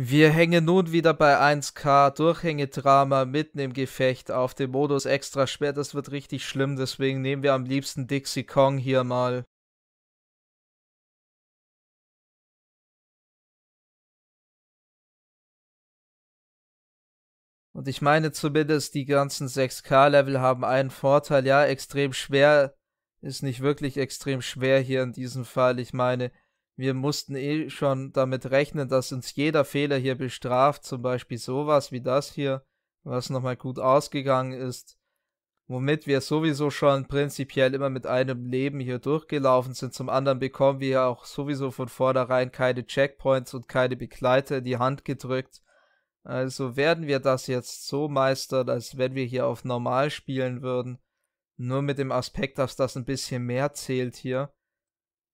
Wir hängen nun wieder bei 1K, Durchhängedrama mitten im Gefecht auf dem Modus extra schwer, das wird richtig schlimm, deswegen nehmen wir am liebsten Dixie Kong hier mal. Und ich meine zumindest, die ganzen 6K-Level haben einen Vorteil, ja, extrem schwer ist nicht wirklich extrem schwer hier in diesem Fall, ich meine wir mussten eh schon damit rechnen, dass uns jeder Fehler hier bestraft, zum Beispiel sowas wie das hier, was nochmal gut ausgegangen ist, womit wir sowieso schon prinzipiell immer mit einem Leben hier durchgelaufen sind. Zum anderen bekommen wir ja auch sowieso von vornherein keine Checkpoints und keine Begleiter in die Hand gedrückt. Also werden wir das jetzt so meistern, als wenn wir hier auf normal spielen würden. Nur mit dem Aspekt, dass das ein bisschen mehr zählt hier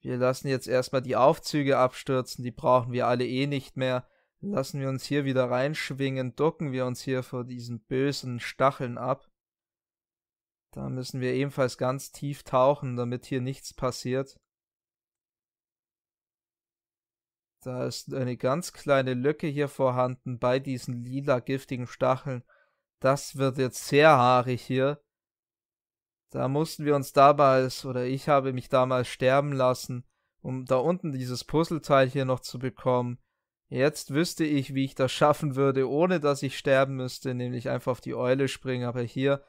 wir lassen jetzt erstmal die Aufzüge abstürzen, die brauchen wir alle eh nicht mehr. Lassen wir uns hier wieder reinschwingen, ducken wir uns hier vor diesen bösen Stacheln ab. Da müssen wir ebenfalls ganz tief tauchen, damit hier nichts passiert. Da ist eine ganz kleine Lücke hier vorhanden bei diesen lila giftigen Stacheln. Das wird jetzt sehr haarig hier. Da mussten wir uns damals, oder ich habe mich damals sterben lassen, um da unten dieses Puzzleteil hier noch zu bekommen. Jetzt wüsste ich, wie ich das schaffen würde, ohne dass ich sterben müsste, nämlich einfach auf die Eule springen. Aber hier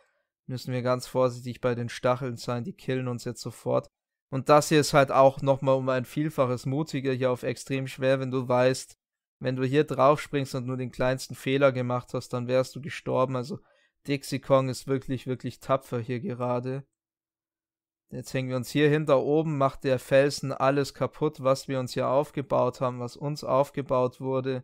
müssen wir ganz vorsichtig bei den Stacheln sein, die killen uns jetzt sofort. Und das hier ist halt auch nochmal um ein Vielfaches mutiger hier auf extrem schwer, wenn du weißt, wenn du hier drauf springst und nur den kleinsten Fehler gemacht hast, dann wärst du gestorben. Also Dixie Kong ist wirklich, wirklich tapfer hier gerade. Jetzt hängen wir uns hier hinter oben macht der Felsen alles kaputt, was wir uns hier aufgebaut haben, was uns aufgebaut wurde.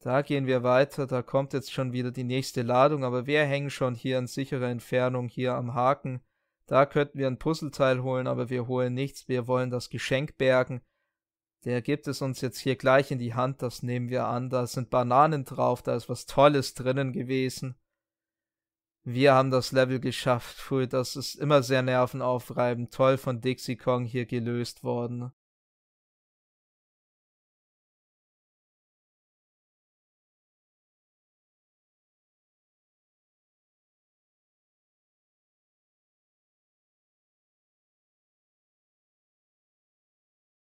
Da gehen wir weiter. Da kommt jetzt schon wieder die nächste Ladung. Aber wir hängen schon hier in sicherer Entfernung hier am Haken. Da könnten wir ein Puzzleteil holen, aber wir holen nichts. Wir wollen das Geschenk bergen. Der gibt es uns jetzt hier gleich in die Hand. Das nehmen wir an. Da sind Bananen drauf. Da ist was Tolles drinnen gewesen wir haben das Level geschafft. Puh, das ist immer sehr nervenaufreibend. Toll von Dixie Kong hier gelöst worden.